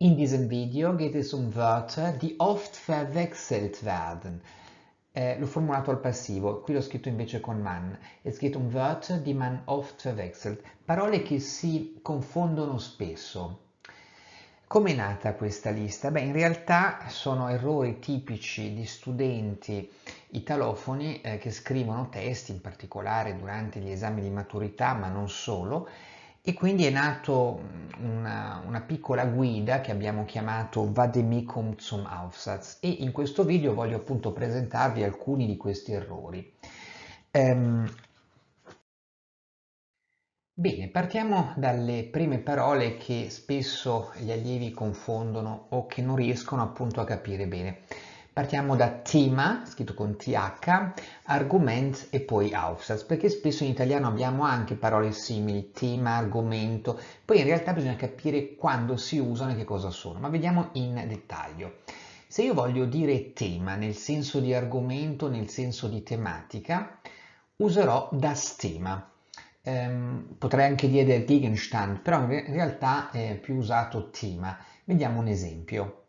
In diesem Video geht es um Wörter, die oft verwechselt werden. Eh, äh, l'ho formulato al passivo, qui l'ho scritto invece con man. Es geht um Wörter, die man oft verwechselt. Parole che si confondono spesso. Come è nata questa lista? Beh, in realtà sono errori tipici di studenti italofoni eh, che scrivono testi, in particolare durante gli esami di maturità, ma non solo, e quindi è nato mm, una, una, piccola guida che abbiamo chiamato Vademecum zum Aufsatz e in questo video voglio appunto presentarvi alcuni di questi errori. Ehm... Bene, partiamo dalle prime parole che spesso gli allievi confondono o che non riescono appunto a capire bene. Partiamo da tema, scritto con TH, argoments e poi aufsatz, perché spesso in italiano abbiamo anche parole simili, tema, argomento, poi in realtà bisogna capire quando si usano e che cosa sono, ma vediamo in dettaglio. Se io voglio dire tema nel senso di argomento, nel senso di tematica, userò das tema. Ehm, potrei anche dire del Gegenstand, però in realtà è più usato tema. Vediamo un esempio.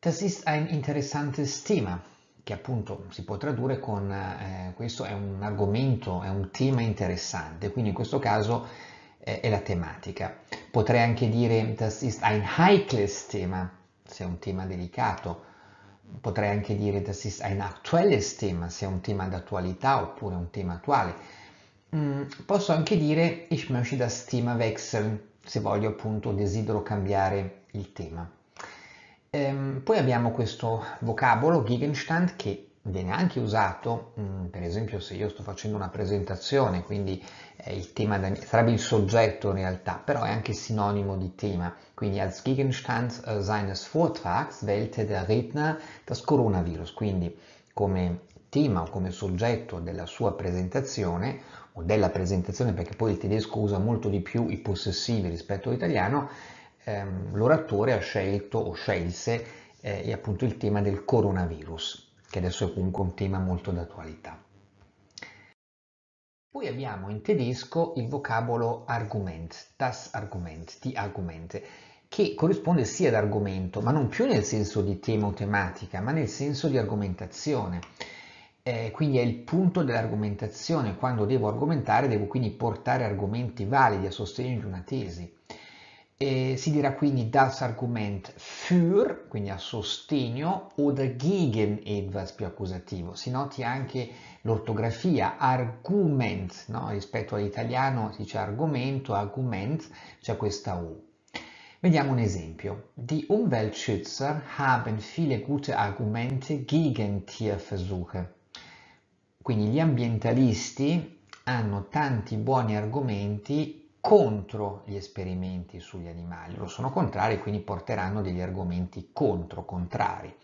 Das ist ein interessantes Thema, che appunto si può tradurre con eh, questo è un argomento, è un tema interessante, quindi in questo caso eh, è la tematica. Potrei anche dire das ist ein heikles Thema, se è un tema delicato. Potrei anche dire das ist ein aktuelles Thema, se è un tema d'attualità oppure un tema attuale. Mm, posso anche dire ich möchte das Thema wechseln, se voglio appunto desidero cambiare il tema. Ehm, poi abbiamo questo vocabolo Gegenstand che viene anche usato, mh, mm, per esempio se io sto facendo una presentazione, quindi eh, il tema da, sarebbe il soggetto in realtà, però è anche sinonimo di tema. Quindi als Gegenstand eh, seines Vortrags wählte der Redner das Coronavirus, quindi come tema o come soggetto della sua presentazione o della presentazione, perché poi il tedesco usa molto di più i possessivi rispetto all'italiano, ehm, l'oratore ha scelto o scelse eh, appunto il tema del coronavirus, che adesso è comunque un tema molto d'attualità. Poi abbiamo in tedesco il vocabolo Argument, das Argument, die Argumente, che corrisponde sia ad argomento, ma non più nel senso di tema o tematica, ma nel senso di argomentazione. Eh, quindi è il punto dell'argomentazione, quando devo argomentare devo quindi portare argomenti validi a sostegno di una tesi. E si dirà quindi das Argument für, quindi a sostegno, oder gegen etwas più accusativo. Si noti anche l'ortografia, Argument, no? rispetto all'italiano si dice argomento, Argument, c'è questa U. Vediamo un esempio. Die Umweltschützer haben viele gute Argumente gegen Tierversuche. Quindi gli ambientalisti hanno tanti buoni argomenti contro gli esperimenti sugli animali, lo sono contrari, quindi porteranno degli argomenti contro, contrari.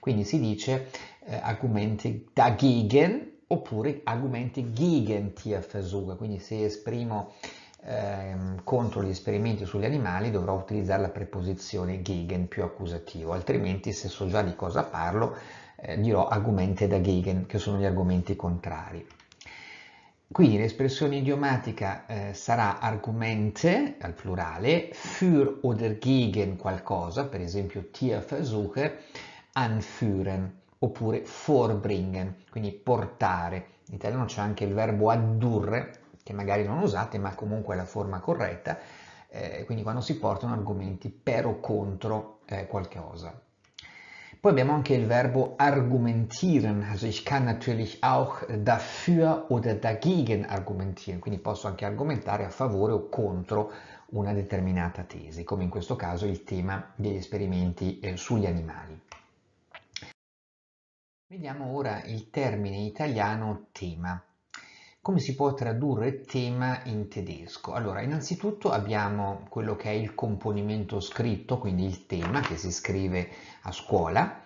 Quindi si dice eh, argomenti dagegen oppure argomenti gegen TFSUG, quindi se esprimo eh, contro gli esperimenti sugli animali dovrò utilizzare la preposizione gegen più accusativo, altrimenti se so già di cosa parlo eh, dirò argomenti da dagegen, che sono gli argomenti contrari. Quindi l'espressione idiomatica eh, sarà Argumente al plurale für oder gegen qualcosa, per esempio Tier versuche, anführen oppure vorbringen, quindi portare. In italiano c'è anche il verbo addurre, che magari non usate, ma comunque è la forma corretta, eh, quindi quando si portano argomenti per o contro eh, qualcosa. Poi abbiamo anche il verbo argumentieren, also ich kann natürlich auch dafür oder dagegen argumentieren, quindi posso anche argomentare a favore o contro una determinata tesi, come in questo caso il tema degli esperimenti eh, sugli animali. Vediamo ora il termine italiano tema come si può tradurre tema in tedesco? Allora, innanzitutto abbiamo quello che è il componimento scritto, quindi il tema che si scrive a scuola,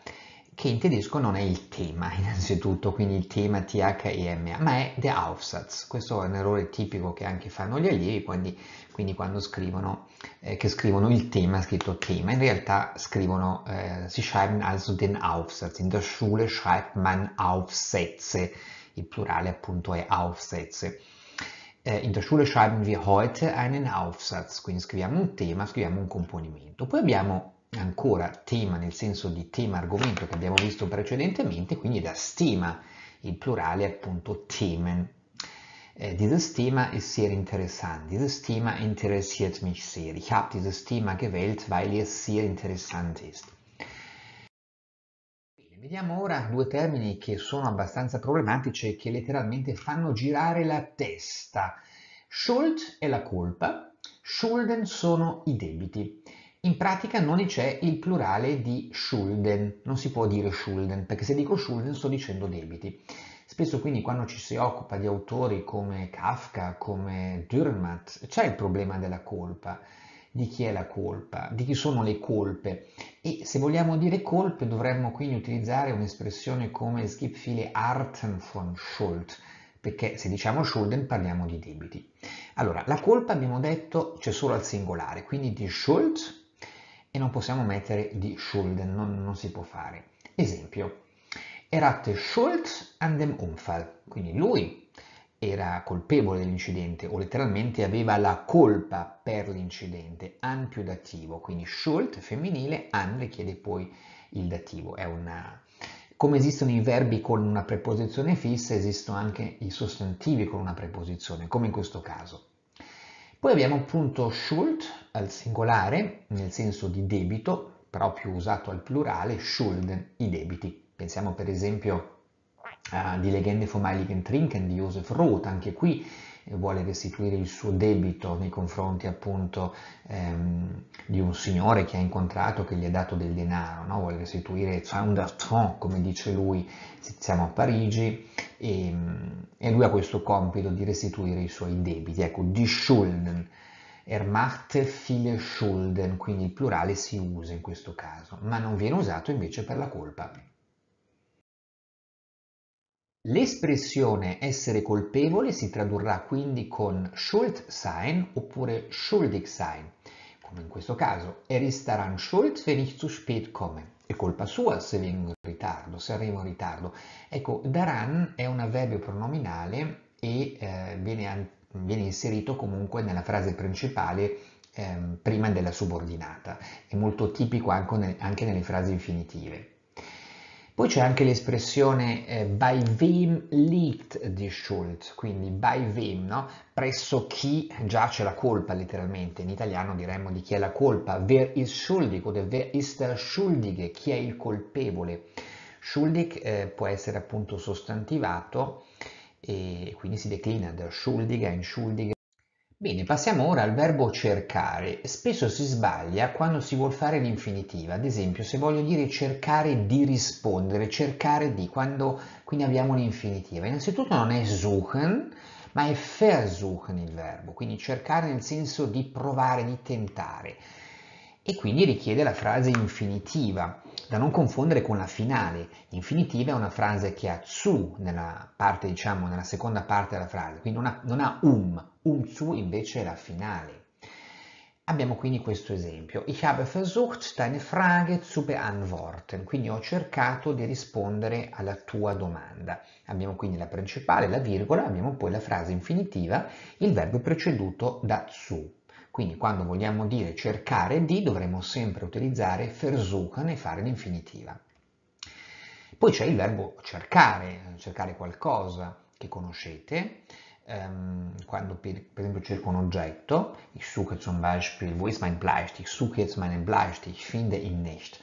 che in tedesco non è il tema innanzitutto, quindi il tema t h e THEMA, ma è der Aufsatz. Questo è un errore tipico che anche fanno gli allievi, quindi, quindi quando scrivono, eh, che scrivono il tema, scritto tema, in realtà scrivono, eh, si schreiben also den Aufsatz, in der Schule schreibt man Aufsätze, il Plurale appunto è Aufsätze. Eh, in der Schule schreiben wir heute einen Aufsatz, quindi scriviamo un tema, scriviamo un componimento. Poi abbiamo ancora tema nel senso di tema argomento che abbiamo visto precedentemente, quindi da stima, il plurale è appunto Themen. Eh, dieses Thema ist sehr interessant. Dieses Thema interessiert mich sehr. Ich habe dieses Thema gewählt, weil es sehr interessant ist. Vediamo ora due termini che sono abbastanza problematici e che letteralmente fanno girare la testa. Schuld è la colpa, Schulden sono i debiti. In pratica non c'è il plurale di Schulden, non si può dire Schulden, perché se dico Schulden sto dicendo debiti. Spesso quindi quando ci si occupa di autori come Kafka, come Dürrmatt, c'è il problema della colpa di chi è la colpa, di chi sono le colpe. E se vogliamo dire colpe dovremmo quindi utilizzare un'espressione come schipfile Arten von Schuld, perché se diciamo Schulden parliamo di debiti. Allora, la colpa abbiamo detto c'è solo al singolare, quindi di Schuld e non possiamo mettere di Schulden, non, non si può fare. Esempio, erate hatte Schuld an dem Unfall, quindi lui era colpevole dell'incidente o letteralmente aveva la colpa per l'incidente, an più dativo, quindi schuld femminile, an richiede poi il dativo. Una... Come esistono i verbi con una preposizione fissa, esistono anche i sostantivi con una preposizione, come in questo caso. Poi abbiamo appunto schuld al singolare, nel senso di debito, però più usato al plurale, schulden, i debiti. Pensiamo per esempio eh, di Legende vom Heiligen Trinken di Josef Roth, anche qui eh, vuole restituire il suo debito nei confronti appunto ehm, di un signore che ha incontrato che gli ha dato del denaro, no? vuole restituire Fondatron, come dice lui, siamo a Parigi e, ehm, e, lui ha questo compito di restituire i suoi debiti, ecco, di Schulden, er viele Schulden, quindi il plurale si usa in questo caso, ma non viene usato invece per la colpa. L'espressione essere colpevole si tradurrà quindi con schuld sein oppure Schuldig sein, come in questo caso, er ist daran schuld, wenn ich zu spät komme. È colpa sua se vengo in ritardo, se arrivo in ritardo. Ecco, daran è un avverbio pronominale e eh, viene, viene, inserito comunque nella frase principale eh, prima della subordinata. È molto tipico anche, nel, anche nelle frasi infinitive. Poi c'è anche l'espressione eh, by wem liegt die Schuld, quindi by wem, no? presso chi giace la colpa letteralmente, in italiano diremmo di chi è la colpa, wer ist schuldig oder wer ist der schuldige, chi è il colpevole. Schuldig eh, può essere appunto sostantivato e quindi si declina der schuldige, ein schuldige. Bene, passiamo ora al verbo cercare. Spesso si sbaglia quando si vuol fare l'infinitiva, ad esempio se voglio dire cercare di rispondere, cercare di, quando quindi abbiamo l'infinitiva. Innanzitutto non è suchen, ma è versuchen il verbo, quindi cercare nel senso di provare, di tentare e quindi richiede la frase infinitiva, da non confondere con la finale. Infinitiva è una frase che ha su nella, parte, diciamo, nella seconda parte della frase, quindi non ha, non ha um, um zu invece è la finale. Abbiamo quindi questo esempio. Ich habe versucht, deine Frage zu beantworten. Quindi ho cercato di rispondere alla tua domanda. Abbiamo quindi la principale, la virgola, abbiamo poi la frase infinitiva, il verbo preceduto da zu. Quindi quando vogliamo dire cercare di dovremo sempre utilizzare versuchen e fare l'infinitiva. Poi c'è il verbo cercare, cercare qualcosa che conoscete, ehm, quando per, esempio cerco un oggetto, ich suche zum Beispiel, wo ist mein Bleistift? Ich suche jetzt meinen Bleistift, ich finde ihn nicht.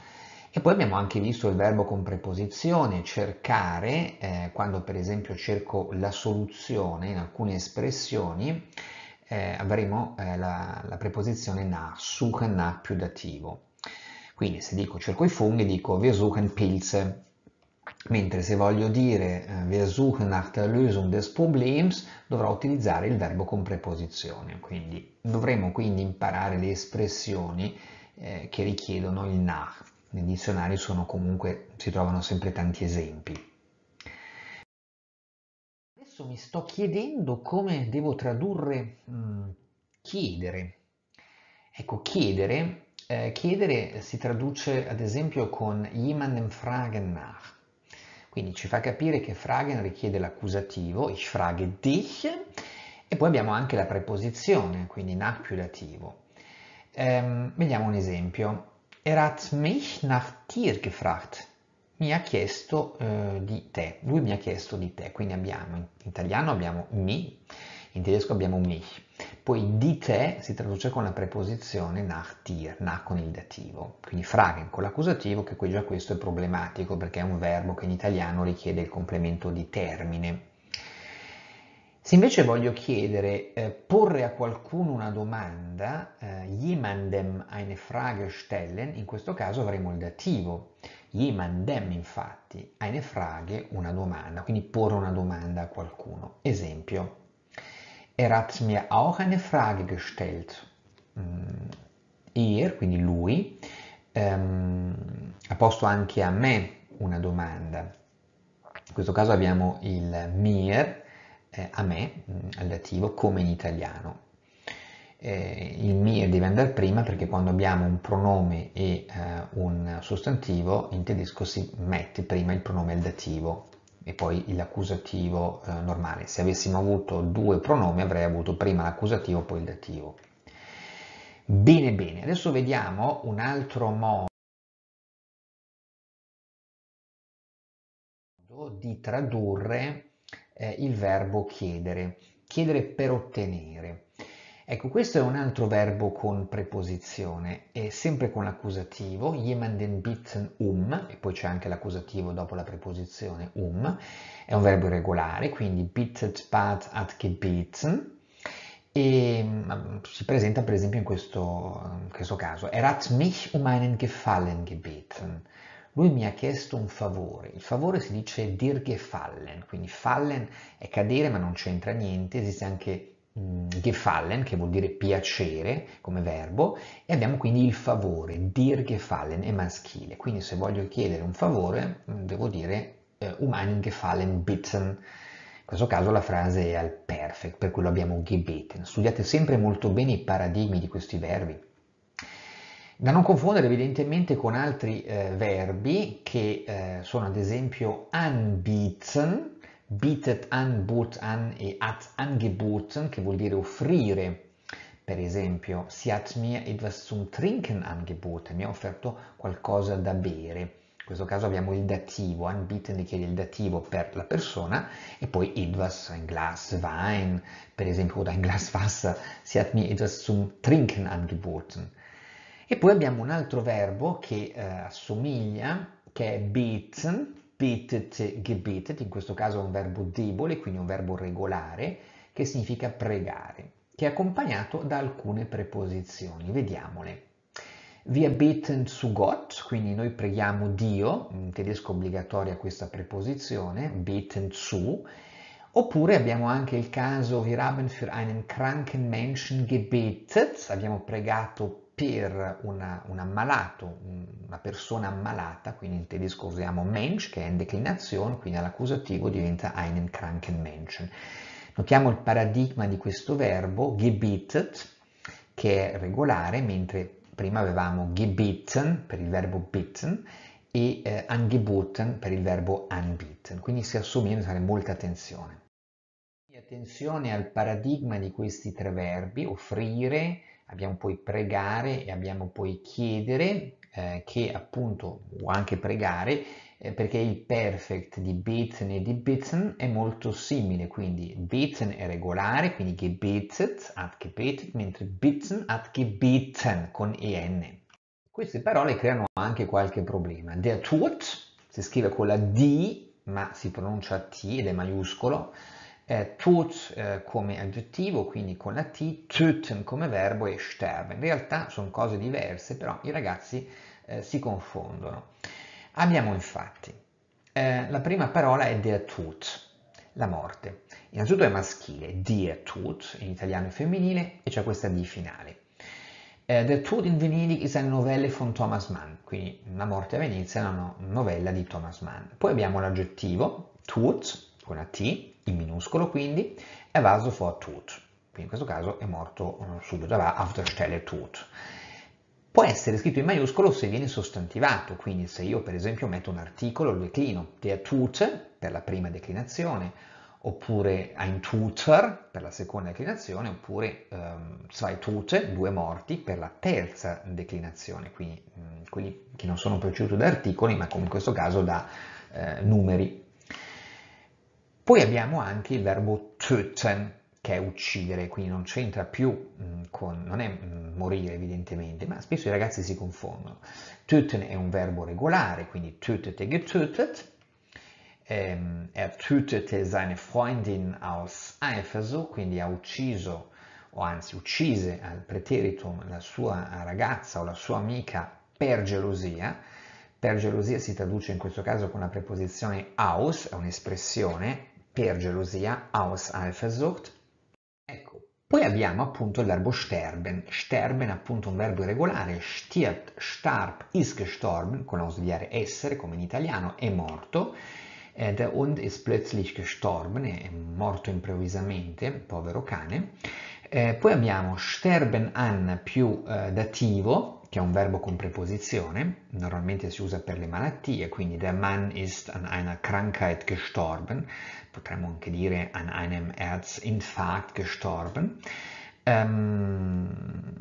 E poi abbiamo anche visto il verbo con preposizione, cercare, eh, quando per esempio cerco la soluzione in alcune espressioni, eh, avremo eh, la, la, preposizione na, suchen na più dativo. Quindi se dico cerco i funghi dico wir suchen Pilze, mentre se voglio dire eh, wir suchen nach der Lösung des Problems dovrò utilizzare il verbo con preposizione. Quindi dovremo quindi imparare le espressioni eh, che richiedono il na. Nei dizionari sono comunque, si trovano sempre tanti esempi spesso mi sto chiedendo come devo tradurre mh, mm, chiedere. Ecco, chiedere, eh, chiedere si traduce ad esempio con jemandem fragen nach. Quindi ci fa capire che fragen richiede l'accusativo, ich frage dich, e poi abbiamo anche la preposizione, quindi nach più dativo. Ehm, vediamo un esempio. Er hat mich nach dir gefragt mi ha chiesto eh, di te, lui mi ha chiesto di te, quindi abbiamo in italiano abbiamo mi, in tedesco abbiamo mich, poi di te si traduce con la preposizione nach dir, nach con il dativo, quindi fragen con l'accusativo che qui già questo è problematico perché è un verbo che in italiano richiede il complemento di termine. Se invece voglio chiedere, eh, porre a qualcuno una domanda, eh, jemandem eine Frage stellen, in questo caso avremo il dativo gli mandemmo infatti ai nefraghe una domanda, quindi porre una domanda a qualcuno. Esempio, er hat mir auch eine Frage gestellt. Mm, er, quindi lui, ehm, ha posto anche a me una domanda. In questo caso abbiamo il mir eh, a me, mm, al dativo, come in italiano eh, il mir deve andare prima perché quando abbiamo un pronome e eh, un sostantivo in tedesco si mette prima il pronome e il dativo e poi l'accusativo eh, normale. Se avessimo avuto due pronomi avrei avuto prima l'accusativo e poi il dativo. Bene, bene, adesso vediamo un altro modo di tradurre eh, il verbo chiedere, chiedere per ottenere. Ecco, questo è un altro verbo con preposizione, è sempre con l'accusativo, jemanden bitten um, e poi c'è anche l'accusativo dopo la preposizione um, è un verbo irregolare, quindi bittet, bat, at gebeten, e mm, mm, si presenta per esempio in questo, mm, in questo caso, er hat mich um einen Gefallen gebeten, lui mi ha chiesto un favore. Il favore si dice dir gefallen, quindi fallen è cadere ma non c'entra niente, esiste anche Mm, gefallen, che vuol dire piacere come verbo, e abbiamo quindi il favore, dir gefallen è maschile, quindi se voglio chiedere un favore mm, devo dire eh, um einen gefallen bitten, in questo caso la frase è al perfect, per quello abbiamo gebeten. Studiate sempre molto bene i paradigmi di questi verbi, da non confondere evidentemente con altri eh, verbi che eh, sono ad esempio anbieten, bietet an, bot an e hat angeboten, che vuol dire offrire. Per esempio, sie hat mir etwas zum Trinken angeboten, mi ha offerto qualcosa da bere. In questo caso abbiamo il dativo, anbieten richiede il dativo per la persona e poi etwas, ein Glas Wein, per esempio, oder ein Glas Wasser, sie hat mir etwas zum Trinken angeboten. E poi abbiamo un altro verbo che eh, assomiglia, che è bieten, betet, gebetet, in questo caso è un verbo debole, quindi un verbo regolare, che significa pregare, che è accompagnato da alcune preposizioni. Vediamole. Wir beten zu Gott, quindi noi preghiamo Dio, in tedesco obbligatoria questa preposizione, beten zu, Oppure abbiamo anche il caso, wir haben für einen kranken Menschen gebetet, abbiamo pregato per una, un ammalato, una persona ammalata, quindi in tedesco usiamo Mensch che è in declinazione, quindi all'accusativo diventa einen kranken Menschen. Notiamo il paradigma di questo verbo, gebietet, che è regolare, mentre prima avevamo gebeten per il verbo bitten e eh, angeboten per il verbo anbieten, quindi si assumiamo bisogna fare molta attenzione. Attenzione al paradigma di questi tre verbi, offrire, abbiamo poi pregare e abbiamo poi chiedere eh, che appunto o anche pregare eh, perché il perfect di beten e di bitten è molto simile quindi beten è regolare quindi gebetet hat gebetet mentre bitten hat gebeten con en queste parole creano anche qualche problema der tut si scrive con la d ma si pronuncia t ed è maiuscolo eh, tut eh, come aggettivo, quindi con la T, töten come verbo e sterbe. In realtà sono cose diverse, però i ragazzi eh, si confondono. Abbiamo infatti, eh, la prima parola è der tut, la morte. Innanzitutto è maschile, der tut, in italiano è femminile, e c'è questa D finale. Eh, der tut in Venedig is eine Novelle von Thomas Mann, quindi La morte a Venezia è una novella di Thomas Mann. Poi abbiamo l'aggettivo, tut, con la T, in minuscolo quindi, è vaso for tut. Quindi in questo caso è morto eh, subito, va after stelle tut. Può essere scritto in maiuscolo se viene sostantivato, quindi se io per esempio metto un articolo, lo declino, der tut per la prima declinazione, oppure ein Tutor per la seconda declinazione, oppure um, zwei tut, due morti, per la terza declinazione, quindi um, quelli che non sono preceduti da articoli, ma come in questo caso da eh, numeri poi abbiamo anche il verbo töten, che è uccidere, quindi non c'entra più mm, con, non è mm, morire evidentemente, ma spesso i ragazzi si confondono. Töten è un verbo regolare, quindi tötet e getötet. Ehm, er tötete seine Freundin aus Eifersu, quindi ha ucciso, o anzi uccise al preteritum la sua ragazza o la sua amica per gelosia. Per gelosia si traduce in questo caso con la preposizione aus, è un'espressione per gelosia, aus Eifersucht. Ecco, poi abbiamo appunto il verbo sterben. Sterben è appunto un verbo irregolare. Stirbt, starb, ist gestorben, con ausiliare essere, come in italiano, è morto. Eh, der Hund ist plötzlich gestorben, è morto improvvisamente, povero cane. Eh, poi abbiamo sterben an più eh, dativo, che è un verbo con preposizione, normalmente si usa per le malattie, quindi der Mann ist an einer Krankheit gestorben, potremmo anche dire an einem Herzinfarkt gestorben. Um,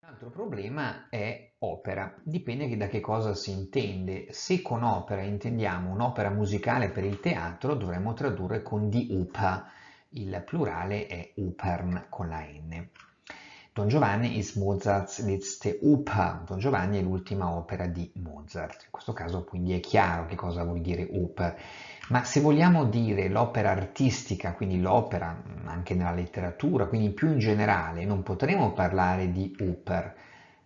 L'altro problema è opera, dipende da che cosa si intende. Se con opera intendiamo un'opera musicale per il teatro, dovremmo tradurre con di upa, il plurale è upern con la n. Don Giovanni is Mozarts letzte Oper. Don Giovanni è l'ultima opera di Mozart. In questo caso quindi è chiaro che cosa vuol dire opera. Ma se vogliamo dire l'opera artistica, quindi l'opera mm, anche nella letteratura, quindi più in generale, non potremo parlare di opera,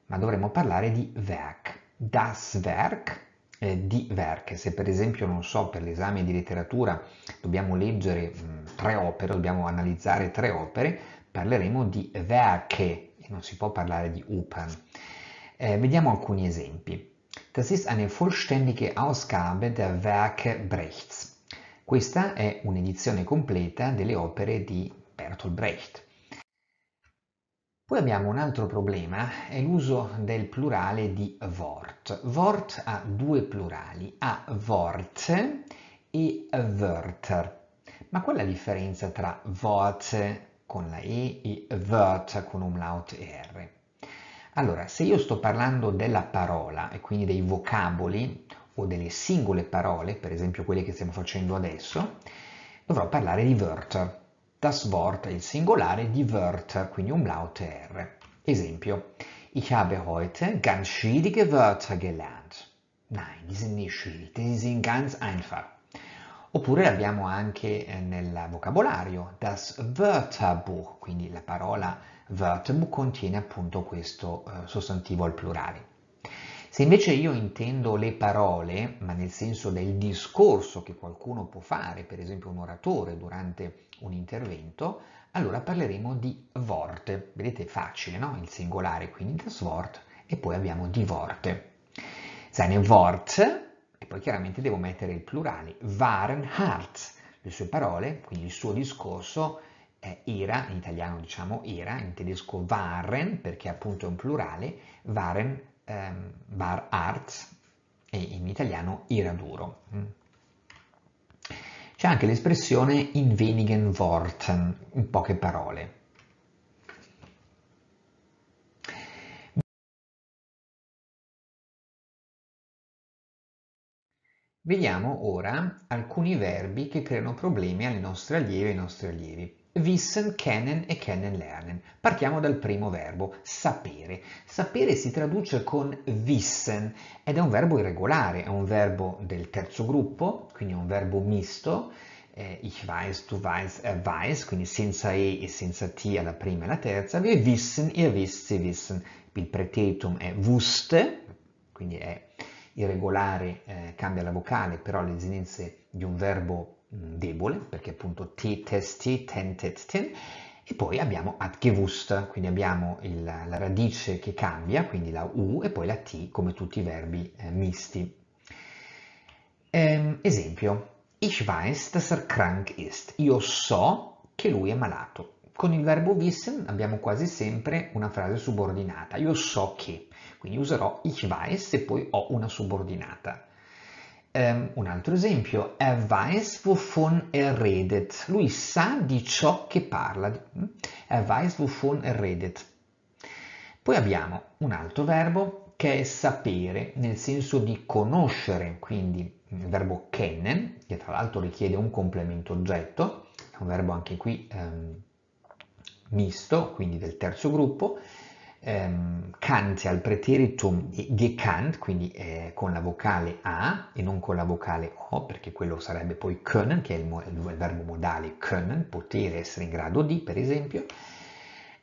ma dovremo parlare di Werk. Das Werk di Werke, Se per esempio, non so, per l'esame di letteratura dobbiamo leggere mh, mm, tre opere, dobbiamo analizzare tre opere, parleremo di Werke non si può parlare di Opern. Eh, vediamo alcuni esempi. Das ist eine vollständige Ausgabe der Werke Brechts. Questa è un'edizione completa delle opere di Bertolt Brecht. Poi abbiamo un altro problema, è l'uso del plurale di Wort. Wort ha due plurali, ha Worte e Wörter. Ma qual è la differenza tra Wort con la E e vert con umlaut e R. Allora, se io sto parlando della parola e quindi dei vocaboli o delle singole parole, per esempio quelle che stiamo facendo adesso, dovrò parlare di vert. Das Wort è il singolare di vert, quindi umlaut e R. Esempio, ich habe heute ganz schwierige Wörter gelernt. Nein, die sind nicht schwierig, die sind ganz einfach. Oppure l'abbiamo anche eh, nel vocabolario, das Wörterbuch, quindi la parola Wörterbuch contiene appunto questo eh, sostantivo al plurale. Se invece io intendo le parole, ma nel senso del discorso che qualcuno può fare, per esempio un oratore durante un intervento, allora parleremo di Worte. Vedete, facile, no? Il singolare, quindi das Wort, e poi abbiamo die Worte. Seine Wort e poi chiaramente devo mettere il plurale, waren Hartz, le sue parole, quindi il suo discorso eh, ira, in italiano diciamo era, in tedesco waren, perché appunto è un plurale, waren, ehm, war arts, e in italiano era duro. Mm. C'è anche l'espressione in wenigen Worten, in poche parole. Vediamo ora alcuni verbi che creano problemi alle nostre allievi e ai nostri allievi. Wissen, kennen e kennenlernen. Partiamo dal primo verbo, sapere. Sapere si traduce con wissen ed è un verbo irregolare, è un verbo del terzo gruppo, quindi è un verbo misto. Eh, ich weiß, du weiß, er weiß, quindi senza e e senza t alla prima e alla terza. Wir wissen, ihr wisst, sie wissen. Il preteritum è wusste, quindi è irregolare eh, cambia la vocale, però le esigenze di un verbo mh, mm, debole, perché appunto ti, testi, ten, ten, e poi abbiamo at gewusst, quindi abbiamo il, la radice che cambia, quindi la u, e poi la t come tutti i verbi eh, misti. Ehm, esempio, ich weiß, dass er krank ist, io so che lui è malato. Con il verbo wissen abbiamo quasi sempre una frase subordinata, io so che quindi userò ich weiß se poi ho una subordinata. Um, un altro esempio, er weiß wovon er redet, lui sa di ciò che parla, hm? er weiß wovon er redet. Poi abbiamo un altro verbo che è sapere, nel senso di conoscere, quindi il verbo kennen, che tra l'altro richiede un complemento oggetto, è un verbo anche qui um, misto, quindi del terzo gruppo, ehm, Kant al preteritum gekant, quindi eh, con la vocale A e non con la vocale O, perché quello sarebbe poi können, che è il, il verbo modale können, potere, essere in grado di, per esempio.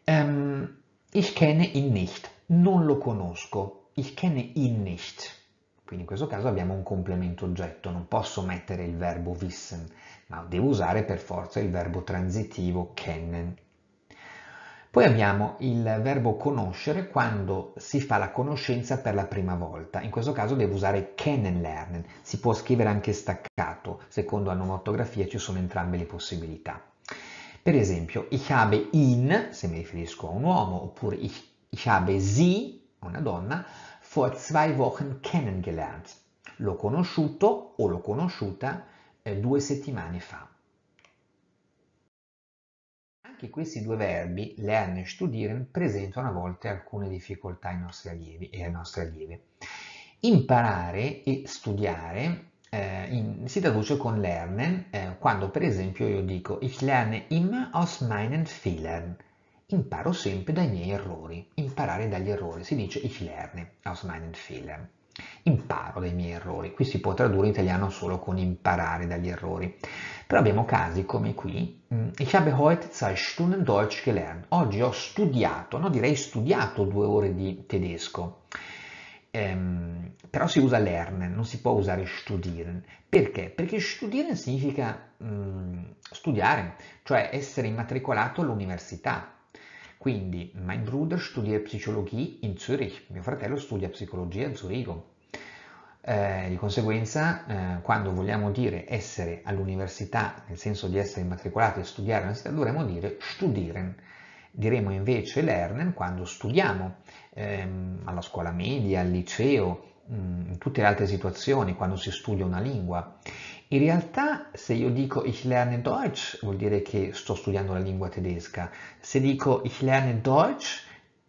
Ehm, ich kenne ihn nicht, non lo conosco, ich kenne ihn nicht. Quindi in questo caso abbiamo un complemento oggetto, non posso mettere il verbo wissen, ma devo usare per forza il verbo transitivo kennen, poi abbiamo il verbo conoscere quando si fa la conoscenza per la prima volta. In questo caso devo usare kennenlernen, si può scrivere anche staccato, secondo la nomottografia ci sono entrambe le possibilità. Per esempio, ich habe ihn, se mi riferisco a un uomo, oppure ich, ich habe sie, una donna, vor zwei Wochen kennengelernt. L'ho conosciuto o l'ho conosciuta eh, due settimane fa. Anche questi due verbi, lernen e studieren, presentano a volte alcune difficoltà ai nostri allievi e alle nostre allieve. Imparare e studiare eh, in, si traduce con lernen eh, quando per esempio io dico ich lerne immer aus meinen Fehlern. Imparo sempre dai miei errori. Imparare dagli errori si dice ich lerne aus meinen Fehlern. Imparo dai miei errori. Qui si può tradurre in italiano solo con imparare dagli errori. Però abbiamo casi come qui, mm, ich habe heute zwei Stunden Deutsch gelernt, oggi ho studiato, no direi studiato due ore di tedesco. Ehm, però si usa lernen, non si può usare studieren. Perché? Perché studieren significa mh, mm, studiare, cioè essere immatricolato all'università. Quindi, mein Bruder studiert Psychologie in Zürich, mio fratello studia psicologia a Zurigo. Eh, di conseguenza, eh, quando vogliamo dire essere all'università, nel senso di essere immatricolati e studiare all'università, dovremmo dire studieren. Diremo invece lernen quando studiamo, ehm, alla scuola media, al liceo, mh, mm, in tutte le altre situazioni, quando si studia una lingua. In realtà, se io dico ich lerne Deutsch, vuol dire che sto studiando la lingua tedesca. Se dico ich lerne Deutsch,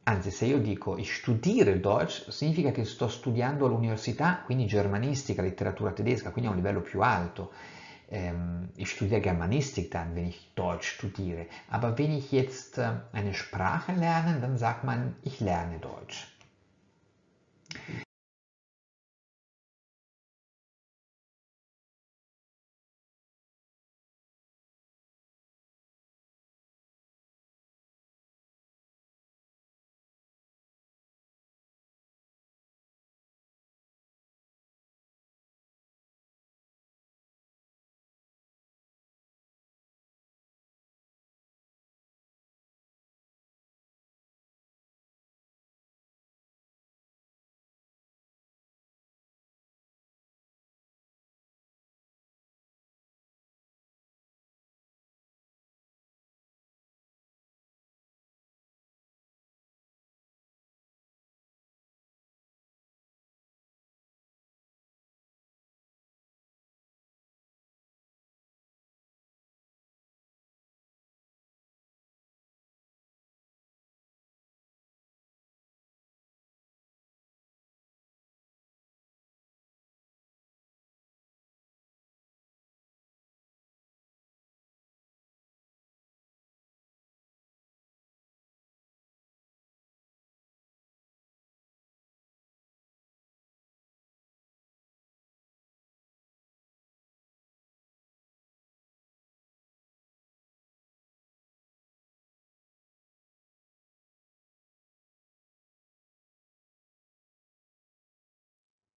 Anzi, se io dico ich studiere Deutsch, significa che sto studiando all'università, quindi germanistica, letteratura tedesca, quindi a un livello più alto. Ehm, ich studiere Germanistik dann, wenn ich Deutsch studiere. Aber wenn ich jetzt äh, eine Sprache lerne, dann sagt man, ich lerne Deutsch.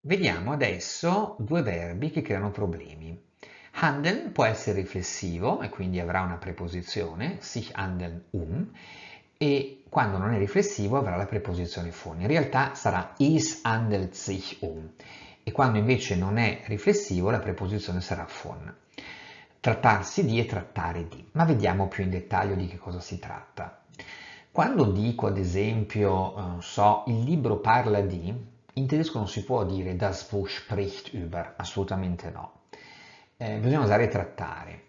Vediamo adesso due verbi che creano problemi. Handeln può essere riflessivo e quindi avrà una preposizione, sich handeln um, e quando non è riflessivo avrà la preposizione von. In realtà sarà is handelt sich um e quando invece non è riflessivo la preposizione sarà von. Trattarsi di e trattare di, ma vediamo più in dettaglio di che cosa si tratta. Quando dico ad esempio, eh, so, il libro parla di, in tedesco non si può dire das Buch spricht über, assolutamente no. Eh, bisogna usare trattare.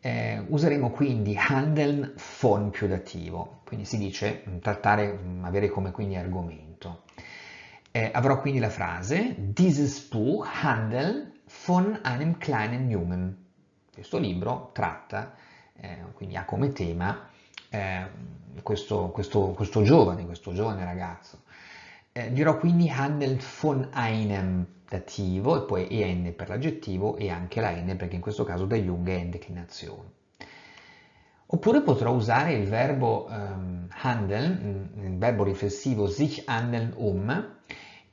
Eh, useremo quindi handeln von più dativo, quindi si dice mm, trattare, mm, avere come quindi argomento. Eh, avrò quindi la frase dieses Buch handeln von einem kleinen Jungen. Questo libro tratta, eh, quindi ha come tema eh, questo, questo, questo giovane, questo giovane ragazzo eh, dirò quindi Handel von einem, dativo, e poi en per l'aggettivo e anche la n perché in questo caso da Jung è in declinazione. Oppure potrò usare il verbo um, handeln, mm, il verbo riflessivo sich handeln um,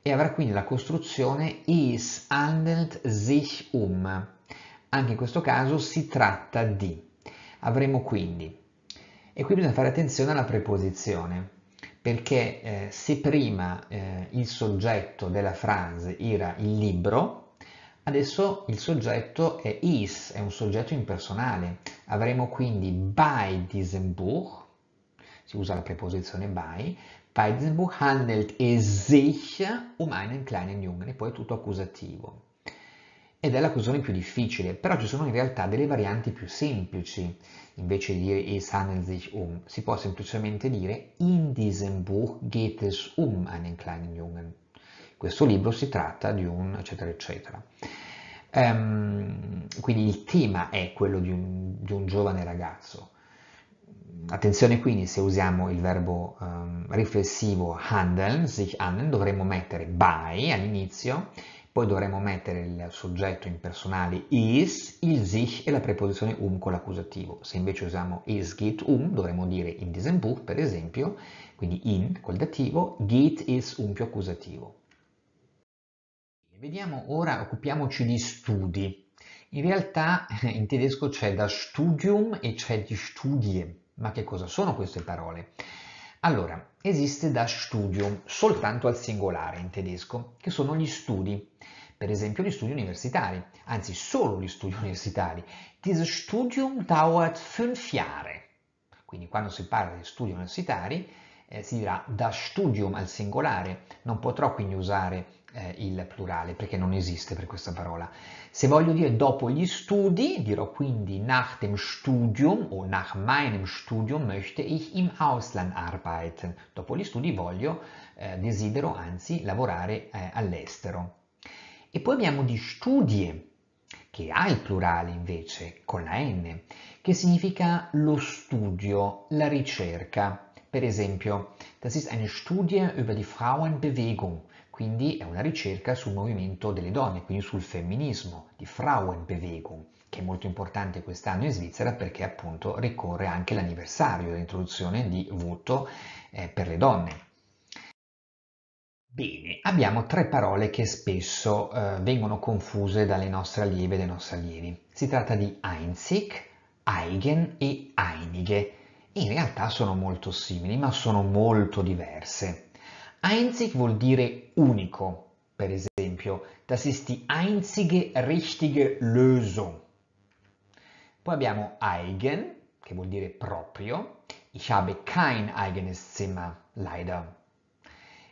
e avrà quindi la costruzione is handelt sich um. Anche in questo caso si tratta di. Avremo quindi. E qui bisogna fare attenzione alla preposizione perché eh, se prima eh, il soggetto della frase era il libro, adesso il soggetto è is, è un soggetto impersonale. Avremo quindi by diesem Buch, si usa la preposizione by, bei diesem Buch handelt es sich um einen kleinen Jungen, e poi tutto accusativo. Ed è l'accusazione più difficile, però ci sono in realtà delle varianti più semplici invece di dire es handelt sich um, si può semplicemente dire in diesem Buch geht es um einen kleinen Jungen. Questo libro si tratta di un eccetera eccetera. Um, quindi il tema è quello di un, di un, giovane ragazzo. Attenzione quindi se usiamo il verbo um, riflessivo handeln, sich handeln, dovremmo mettere by all'inizio poi dovremo mettere il soggetto impersonale is, il sich e la preposizione um con l'accusativo. Se invece usiamo is git um, dovremmo dire in diesem Buch, per esempio, quindi in col dativo, git is um più accusativo. Vediamo ora, occupiamoci di studi. In realtà in tedesco c'è da studium e c'è di studie. Ma che cosa sono queste parole? Allora, esiste da studium soltanto al singolare in tedesco, che sono gli studi, per esempio gli studi universitari, anzi solo gli studi universitari. Dieses Studium dauert fünf Jahre. Quindi quando si parla di studi universitari eh, si dirà da studium al singolare, non potrò quindi usare eh, il plurale perché non esiste per questa parola. Se voglio dire dopo gli studi, dirò quindi nach dem Studium o nach meinem Studium möchte ich im Ausland arbeiten. Dopo gli studi voglio, eh, desidero anzi lavorare eh, all'estero. E poi abbiamo di studie, che ha il plurale invece con la N, che significa lo studio, la ricerca. Per esempio, das ist eine Studie über die Frauenbewegung. Quindi è una ricerca sul movimento delle donne, quindi sul femminismo di Frauenbewegung, che è molto importante quest'anno in Svizzera perché appunto ricorre anche l'anniversario dell'introduzione di voto eh, per le donne. Bene, abbiamo tre parole che spesso eh, vengono confuse dalle nostre allieve e dai nostri allievi. Si tratta di Einzig, Eigen e Einige. In realtà sono molto simili, ma sono molto diverse. Einzig vuol dire unico, per esempio, das ist die einzige richtige Lösung. Poi abbiamo eigen, che vuol dire proprio, ich habe kein eigenes Zimmer, leider.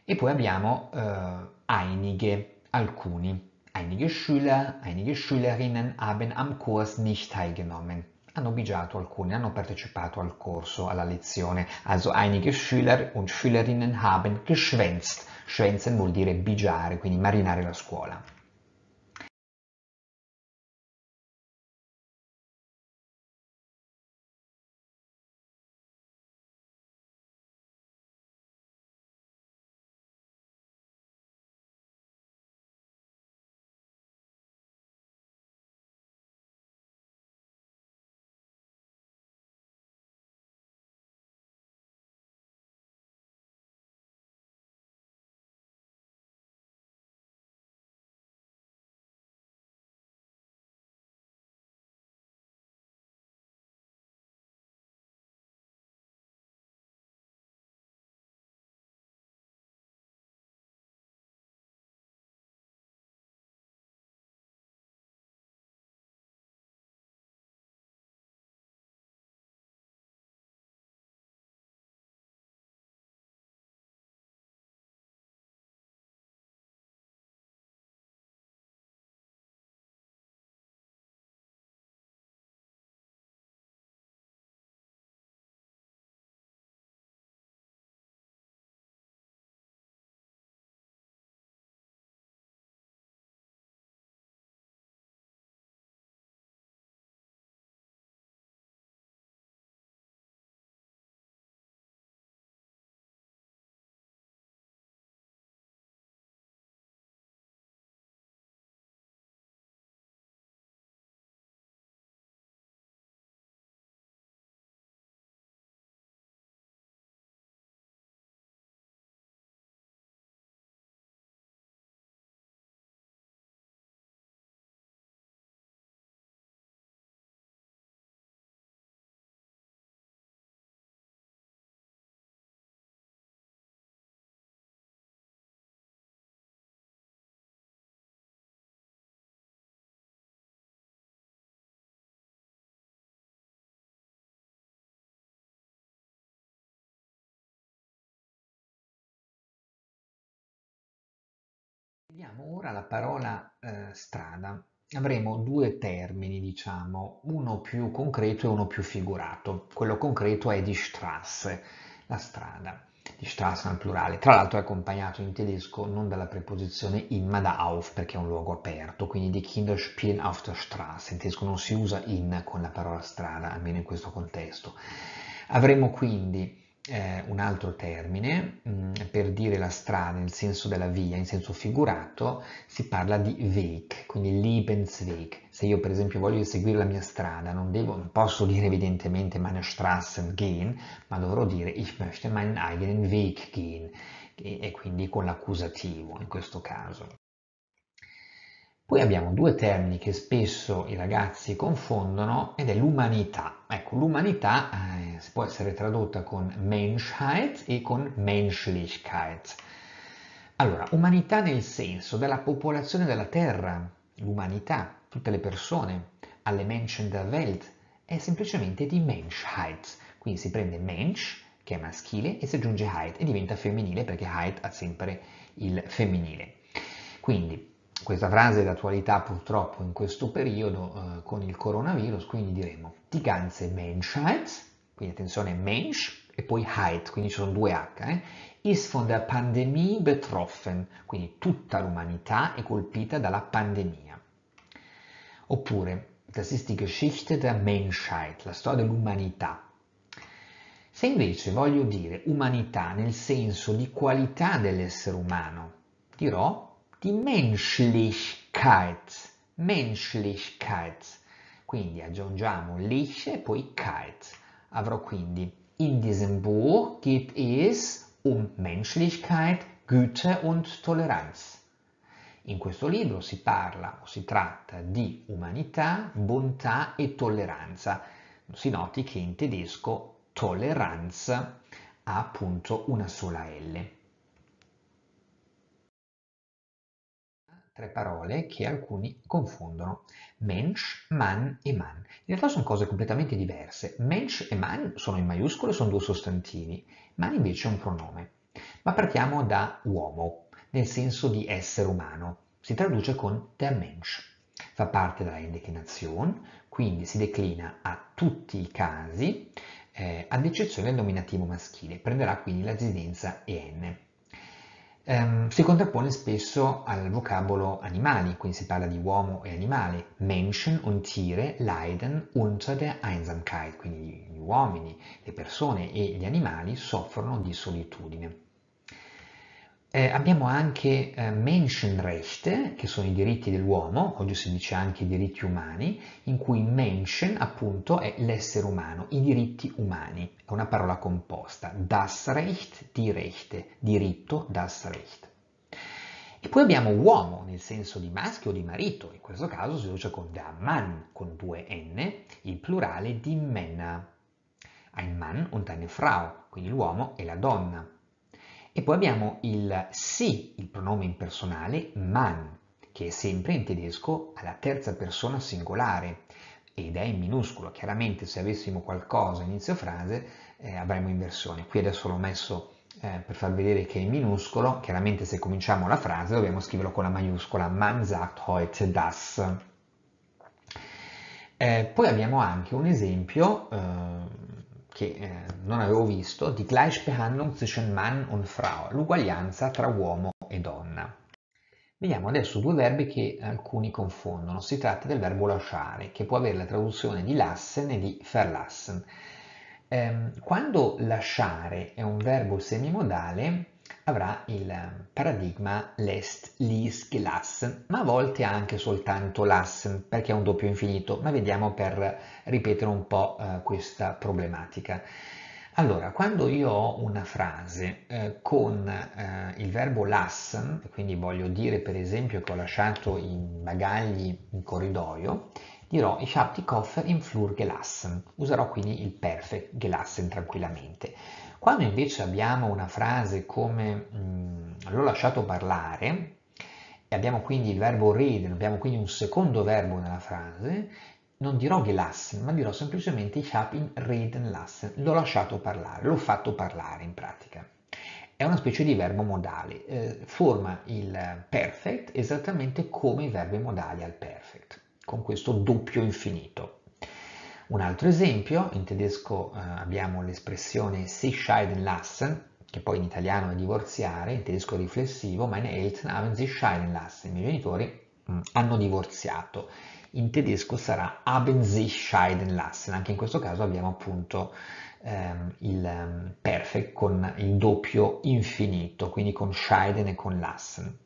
E poi abbiamo eh, einige, alcuni. Einige Schüler, einige Schülerinnen haben am Kurs nicht teilgenommen hanno bigiato alcuni, hanno partecipato al corso, alla lezione. Also einige Schüler und Schülerinnen haben geschwänzt. Schwänzen vuol dire bigiare, quindi marinare la scuola. Vediamo ora la parola eh, strada. Avremo due termini, diciamo, uno più concreto e uno più figurato. Quello concreto è di Strasse, la strada, di Strasse al plurale. Tra l'altro è accompagnato in tedesco non dalla preposizione in ma da auf perché è un luogo aperto, quindi di Kinderspiel auf der Straße. In tedesco non si usa in con la parola strada, almeno in questo contesto. Avremo quindi eh, un altro termine mh, mm, per dire la strada nel senso della via, in senso figurato, si parla di Weg, quindi Lebensweg. Se io per esempio voglio seguire la mia strada, non, devo, non posso dire evidentemente meine Straßen gehen, ma dovrò dire ich möchte meinen eigenen Weg gehen, e, e quindi con l'accusativo in questo caso. Poi abbiamo due termini che spesso i ragazzi confondono ed è l'umanità. Ecco, l'umanità eh, può essere tradotta con Menschheit e con Menschlichkeit. Allora, umanità nel senso della popolazione della Terra, l'umanità, tutte le persone, alle Menschen der Welt, è semplicemente di Menschheit. Quindi si prende Mensch, che è maschile, e si aggiunge Heit e diventa femminile perché Heit ha sempre il femminile. Quindi questa frase è d'attualità purtroppo in questo periodo eh, con il coronavirus, quindi diremo die ganze Menschheit, quindi attenzione Mensch e poi Heit, quindi ci sono due H, eh, ist von der Pandemie betroffen, quindi tutta l'umanità è colpita dalla pandemia. Oppure das ist die Geschichte der Menschheit, la storia dell'umanità. Se invece voglio dire umanità nel senso di qualità dell'essere umano, dirò di Menschlichkeit, Menschlichkeit. Quindi aggiungiamo lich e poi Kite. Avrò quindi in diesem Buch geht es um Menschlichkeit, Güte und Toleranz. In questo libro si parla o si tratta di umanità, bontà e tolleranza. Si noti che in tedesco tolleranza ha appunto una sola L. tre parole che alcuni confondono. Mensch, man e man. In realtà sono cose completamente diverse. Mensch e man sono in maiuscole, sono due sostantivi. Man invece è un pronome. Ma partiamo da uomo, nel senso di essere umano. Si traduce con der Mensch. Fa parte della Indeclination, quindi si declina a tutti i casi, eh, ad eccezione del nominativo maschile. Prenderà quindi la residenza EN. Ehm, si contrappone spesso al vocabolo animali, quindi si parla di uomo e animale, Menschen und Tiere leiden unter der Einsamkeit, quindi gli uomini, le persone e gli animali soffrono di solitudine. Eh, abbiamo anche eh, Menschenrechte, che sono i diritti dell'uomo, oggi si dice anche i diritti umani, in cui Menschen appunto è l'essere umano, i diritti umani, è una parola composta, das Recht, die Rechte, diritto, das Recht. E poi abbiamo uomo nel senso di maschio o di marito, in questo caso si usa con da Mann con due N, il plurale di Männer, ein Mann und eine Frau, quindi l'uomo e la donna. E poi abbiamo il sì, il pronome impersonale, man, che è sempre in tedesco alla terza persona singolare ed è in minuscolo. Chiaramente se avessimo qualcosa inizio frase eh, avremmo inversione. Qui adesso l'ho messo eh, per far vedere che è in minuscolo. Chiaramente se cominciamo la frase dobbiamo scriverlo con la maiuscola. Man sagt heute das. Eh, poi abbiamo anche un esempio eh, che eh, non avevo visto, di Gleichbehandlung zwischen Mann und Frau, l'uguaglianza tra uomo e donna. Vediamo adesso due verbi che alcuni confondono. Si tratta del verbo lasciare, che può avere la traduzione di lassen e di verlassen. Ehm, quando lasciare è un verbo semimodale, avrà il paradigma l'est, least che ma a volte anche soltanto l'as perché è un doppio infinito, ma vediamo per ripetere un po' eh, questa problematica. Allora, quando io ho una frase eh, con eh, il verbo las, quindi voglio dire per esempio che ho lasciato i bagagli in corridoio, dirò ich habe die Koffer im Flur gelassen. Userò quindi il perfect gelassen tranquillamente. Quando invece abbiamo una frase come mm, l'ho lasciato parlare, e abbiamo quindi il verbo reden, abbiamo quindi un secondo verbo nella frase, non dirò gelassen, ma dirò semplicemente ich habe ihn reden lassen, l'ho lasciato parlare, l'ho fatto parlare in pratica. È una specie di verbo modale, eh, forma il perfect esattamente come i verbi modali al perfect con questo doppio infinito. Un altro esempio, in tedesco eh, abbiamo l'espressione sich scheiden lassen, che poi in italiano è divorziare, in tedesco riflessivo, meine Eltern haben sich scheiden lassen, i miei genitori mh, mm, hanno divorziato. In tedesco sarà haben sich scheiden lassen, anche in questo caso abbiamo appunto ehm, il ehm, perfect con il doppio infinito, quindi con scheiden e con lassen.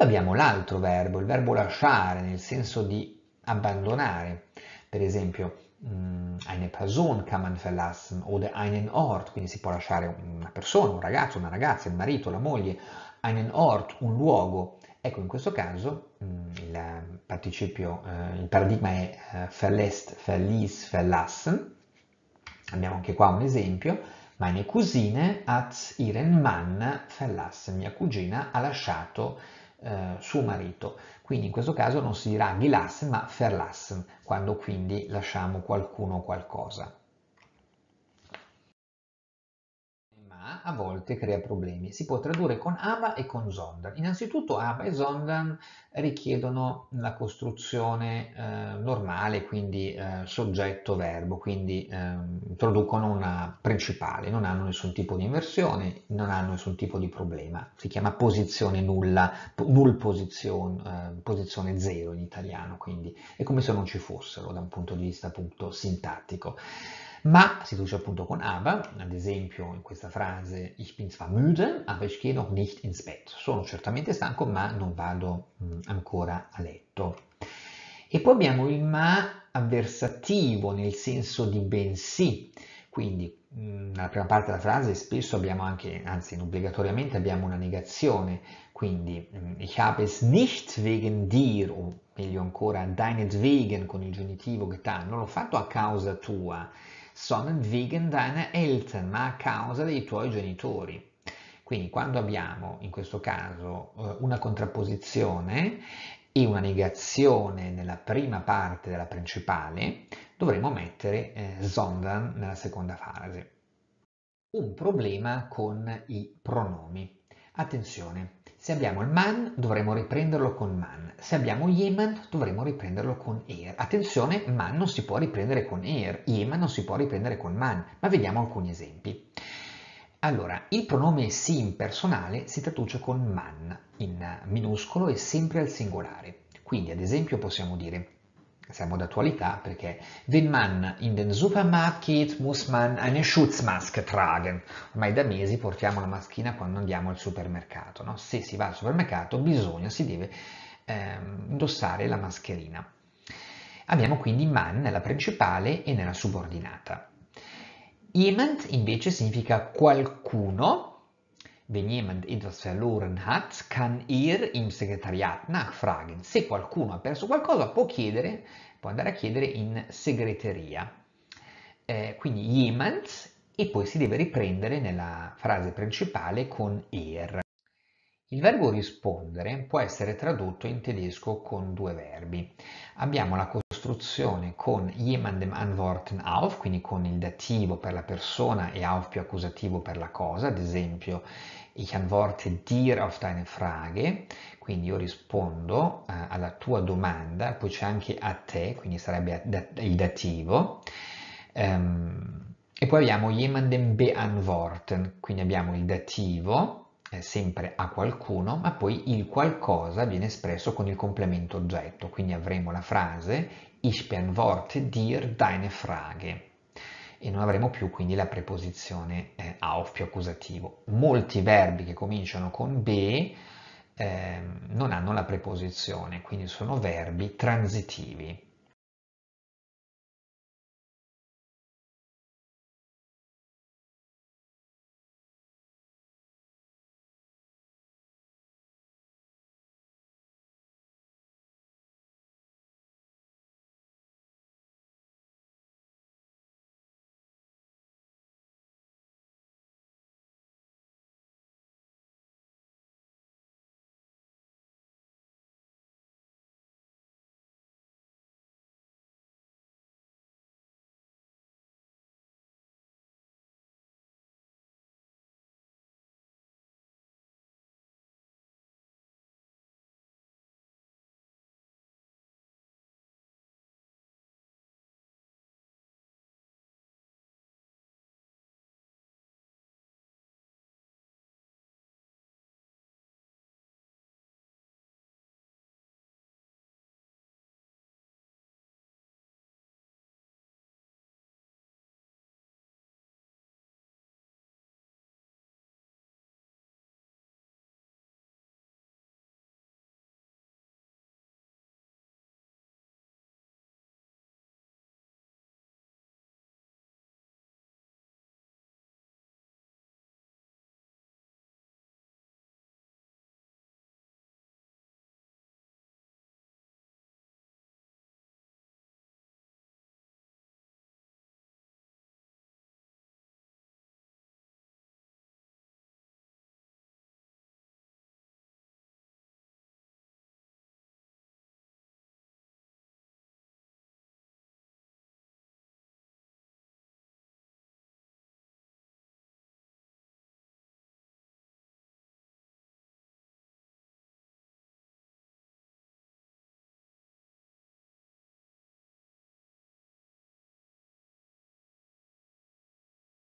Poi abbiamo l'altro verbo, il verbo lasciare, nel senso di abbandonare. Per esempio, mm, eine Person kann man verlassen oder einen Ort, quindi si può lasciare una persona, un ragazzo, una ragazza, il marito, la moglie, einen Ort, un luogo. Ecco, in questo caso mm, il participio, eh, il paradigma è eh, verlässt, verließ, verlassen. Abbiamo anche qua un esempio. Meine Cousine hat ihren Mann verlassen. Mia cugina ha lasciato eh, suo marito. Quindi in questo caso non si dirà Gilassen ma Verlassen, quando quindi lasciamo qualcuno o qualcosa. a volte crea problemi. Si può tradurre con ABA e con Zondan. Innanzitutto ABA e Zondan richiedono la costruzione eh, normale, quindi eh, soggetto-verbo, quindi eh, introducono una principale, non hanno nessun tipo di inversione, non hanno nessun tipo di problema. Si chiama posizione nulla, null position, eh, posizione zero in italiano, quindi è come se non ci fossero da un punto di vista appunto sintattico ma si traduce appunto con aber, ad esempio in questa frase ich bin zwar müde, aber ich gehe noch nicht ins Bett. Sono certamente stanco, ma non vado mm, ancora a letto. E poi abbiamo il ma avversativo nel senso di bensì, quindi mm, nella prima parte della frase spesso abbiamo anche, anzi obbligatoriamente abbiamo una negazione, quindi mm, ich habe es nicht wegen dir o meglio ancora deinetwegen con il genitivo getan, non l'ho fatto a causa tua, sono wegen deiner Eltern, ma a causa dei tuoi genitori. Quindi quando abbiamo in questo caso eh, una contrapposizione e una negazione nella prima parte della principale, dovremo mettere eh, sondern nella seconda fase. Un problema con i pronomi. Attenzione, se abbiamo il man dovremo riprenderlo con man, se abbiamo Yemen dovremo riprenderlo con er. Attenzione, man non si può riprendere con er, Yemen non si può riprendere con man, ma vediamo alcuni esempi. Allora, il pronome si impersonale si traduce con man in minuscolo e sempre al singolare. Quindi, ad esempio, possiamo dire siamo d'attualità perché wenn man in den Supermarkt muss man eine Schutzmaske tragen. Ormai da mesi portiamo la maschina quando andiamo al supermercato. No? Se si va al supermercato bisogna, si deve eh, indossare la mascherina. Abbiamo quindi man nella principale e nella subordinata. Jemand invece significa qualcuno Wenn jemand etwas verloren hat, kann er im Sekretariat nachfragen. Se qualcuno ha perso qualcosa, può chiedere, può andare a chiedere in segreteria. Eh, quindi jemand e poi si deve riprendere nella frase principale con er. Il verbo rispondere può essere tradotto in tedesco con due verbi. Abbiamo la costruzione con jemandem antworten auf, quindi con il dativo per la persona e auf più accusativo per la cosa, ad esempio Ich antworte dir auf deine Frage, quindi io rispondo eh, alla tua domanda, poi c'è anche a te, quindi sarebbe il dativo. Ehm, e poi abbiamo jemanden beantworten, quindi abbiamo il dativo, eh, sempre a qualcuno, ma poi il qualcosa viene espresso con il complemento oggetto, quindi avremo la frase Ich beantworte dir deine Frage e non avremo più quindi la preposizione eh, auf più accusativo. Molti verbi che cominciano con be eh, non hanno la preposizione, quindi sono verbi transitivi.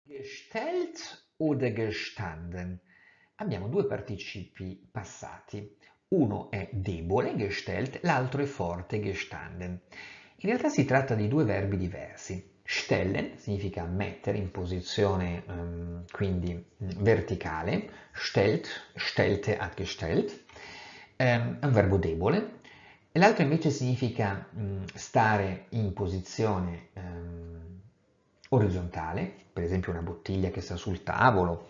Gestellt oder gestanden. Abbiamo due participi passati. Uno è debole, gestellt, l'altro è forte, gestanden. In realtà si tratta di due verbi diversi. Stellen significa mettere in posizione um, quindi mm, verticale, stellt, stellte, hat gestellt, ehm, è un verbo debole, l'altro invece significa um, stare in posizione ehm, orizzontale, per esempio una bottiglia che sta sul tavolo,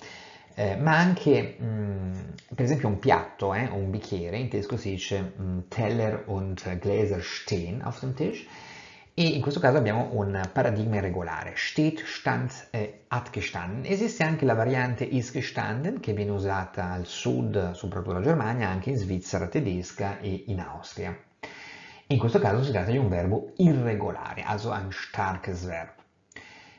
eh, ma anche mh, mm, per esempio un piatto eh, un bicchiere, in tedesco si dice mh, mm, Teller und Gläser stehen auf dem Tisch e in questo caso abbiamo un paradigma irregolare, steht, stand, eh, hat gestanden. Esiste anche la variante ist gestanden che viene usata al sud, soprattutto la Germania, anche in Svizzera tedesca e in Austria. In questo caso si tratta di un verbo irregolare, also ein starkes Verb.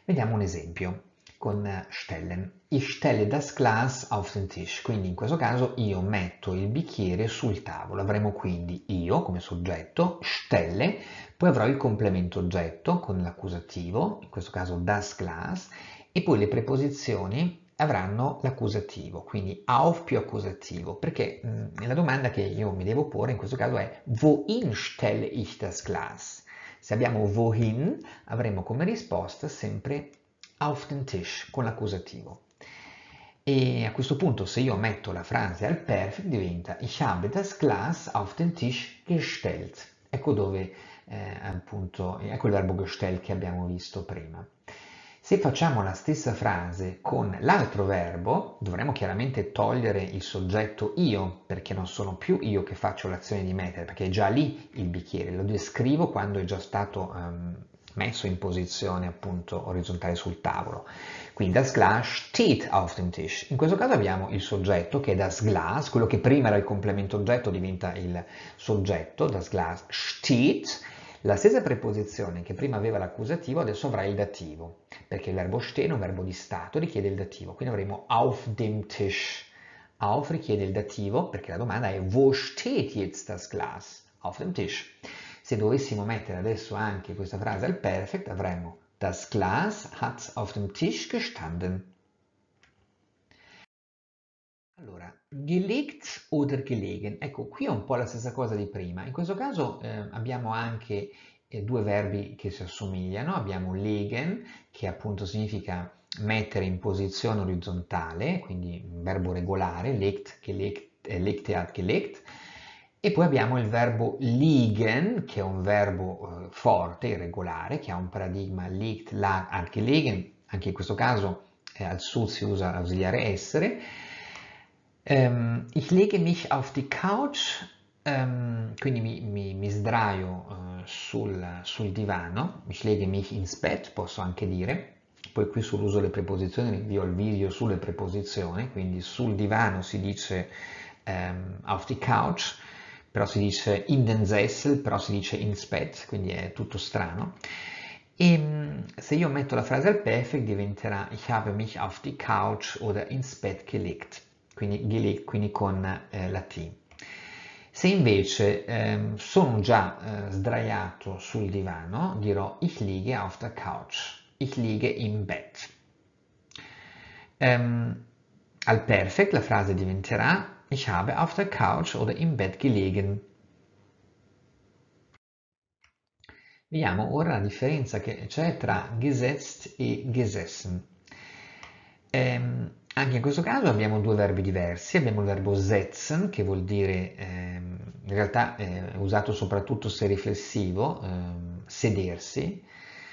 Vediamo un esempio con Stellen. Ich stelle das Glas auf den Tisch, quindi in questo caso io metto il bicchiere sul tavolo. Avremo quindi io come soggetto, stelle, poi avrò il complemento oggetto con l'accusativo, in questo caso das Glas, e poi le preposizioni avranno l'accusativo, quindi auf più accusativo, perché mh, mm, la domanda che io mi devo porre in questo caso è wohin stelle ich das Glas? Se abbiamo wohin avremo come risposta sempre auf den Tisch con l'accusativo. E a questo punto se io metto la frase al perfect diventa Ich habe das Glas auf den Tisch gestellt. Ecco dove eh, appunto, ecco il verbo gestellt che abbiamo visto prima. Se facciamo la stessa frase con l'altro verbo, dovremmo chiaramente togliere il soggetto io, perché non sono più io che faccio l'azione di mettere, perché è già lì il bicchiere, lo descrivo quando è già stato um, messo in posizione appunto orizzontale sul tavolo. Quindi das Glas steht auf dem Tisch. In questo caso abbiamo il soggetto che è das Glas, quello che prima era il complemento oggetto diventa il soggetto, das Glas steht, la stessa preposizione che prima aveva l'accusativo adesso avrà il dativo, perché il verbo stehen è un verbo di stato, richiede il dativo. Quindi avremo auf dem Tisch. Auf richiede il dativo perché la domanda è wo steht jetzt das Glas? Auf dem Tisch. Se dovessimo mettere adesso anche questa frase al perfect avremmo das Glas hat auf dem Tisch gestanden. Allora, gelegt oder gelegen. Ecco, qui è un po' la stessa cosa di prima. In questo caso eh, abbiamo anche eh, due verbi che si assomigliano. Abbiamo legen, che appunto significa mettere in posizione orizzontale, quindi un verbo regolare, legt, gelegt, eh, gelegt. E poi abbiamo il verbo liegen, che è un verbo eh, forte, irregolare, che ha un paradigma liegt, lag, anche legen, anche in questo caso eh, al sud si usa l'ausiliare essere, Ehm, ich lege mich auf die couch, ehm, quindi mi, mi, mi sdraio eh, sul, sul, divano, ich lege mich ins Bett, posso anche dire, poi qui sull'uso delle preposizioni vi ho il video sulle preposizioni, quindi sul divano si dice ehm, auf die couch, però si dice in den Sessel, però si dice ins Bett, quindi è tutto strano. E ehm, se io metto la frase al perfect diventerà ich habe mich auf die Couch oder ins Bett gelegt quindi Gili, quindi con eh, la T. Se invece ehm, sono già eh, sdraiato sul divano, dirò ich liege auf der Couch, ich liege im Bett. Ähm, al Perfect la frase diventerà ich habe auf der Couch oder im Bett gelegen. Vediamo ora la differenza che c'è tra gesetzt e gesessen. Ehm, anche in questo caso abbiamo due verbi diversi, abbiamo il verbo setzen che vuol dire, ehm, in realtà eh, è usato soprattutto se riflessivo, ehm, sedersi,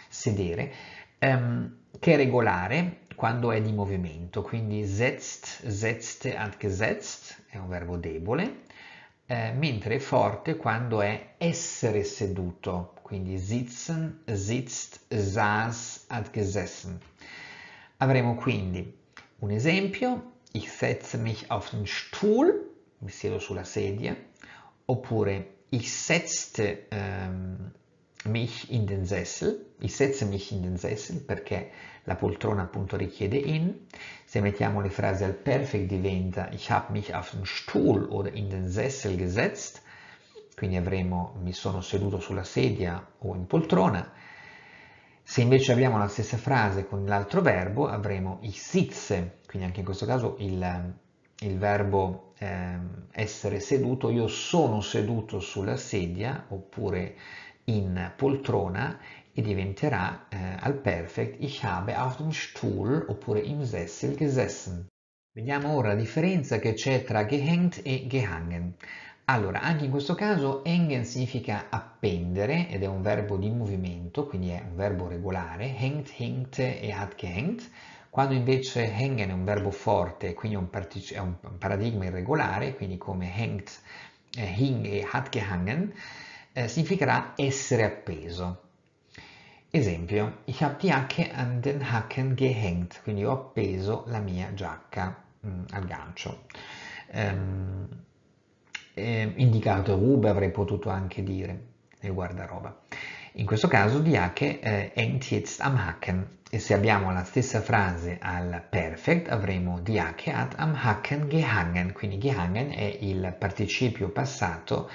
sedere, ehm, che è regolare quando è di movimento, quindi setzt, setzte, anche setzt è un verbo debole, eh, mentre è forte quando è essere seduto, quindi sitzen, sitzt, saß, hat Avremo quindi un esempio, ich setze mich auf den Stuhl, mi siedo sulla sedia, oppure ich setzte ehm, mich in den Sessel, ich setze mich in den Sessel perché la poltrona appunto richiede in. Se mettiamo le frasi al perfect diventa ich habe mich auf den Stuhl oder in den Sessel gesetzt, quindi avremo mi sono seduto sulla sedia o in poltrona, se invece abbiamo la stessa frase con l'altro verbo, avremo i sitze, quindi anche in questo caso il, il verbo eh, essere seduto, io sono seduto sulla sedia oppure in poltrona e diventerà eh, al perfect ich habe auf dem Stuhl oppure im Sessel gesessen. Vediamo ora la differenza che c'è tra gehängt e gehangen. Allora, anche in questo caso hängen significa appendere ed è un verbo di movimento, quindi è un verbo regolare, hängt, hängt e hat gehängt. Quando invece hängen è un verbo forte, quindi è un, è un paradigma irregolare, quindi come hängt, eh, hing e hat gehangen, eh, significherà essere appeso. Esempio, ich habe die Jacke an den Haken gehängt, quindi ho appeso la mia giacca mh, mm, al gancio. Um, eh, indicato Rube, avrei potuto anche dire nel guardaroba. In questo caso die Hacke eh, hängt jetzt am Hacken e se abbiamo la stessa frase al perfect avremo die Hacke hat am Hacken gehangen, quindi gehangen è il participio passato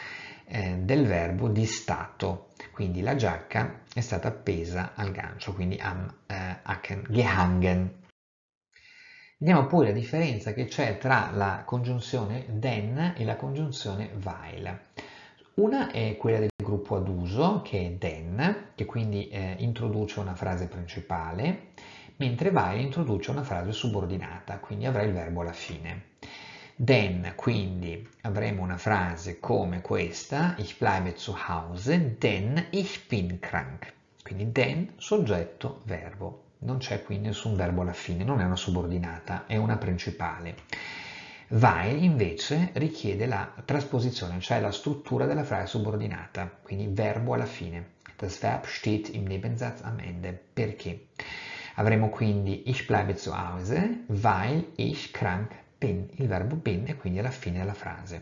eh, del verbo di stato, quindi la giacca è stata appesa al gancio, quindi am eh, Hacken gehangen. Vediamo poi la differenza che c'è tra la congiunzione den e la congiunzione while. Una è quella del gruppo ad uso, che è then, che quindi eh, introduce una frase principale, mentre while introduce una frase subordinata, quindi avrà il verbo alla fine. Then, quindi, avremo una frase come questa, ich bleibe zu Hause, denn ich bin krank. Quindi den, soggetto, verbo. Non c'è qui nessun verbo alla fine, non è una subordinata, è una principale. Weil invece richiede la trasposizione, cioè la struttura della frase subordinata, quindi verbo alla fine. Das Verb steht im Nebensatz am Ende. Perché? Avremo quindi ich bleibe zu Hause, weil ich krank bin. Il verbo bin è quindi alla fine della frase.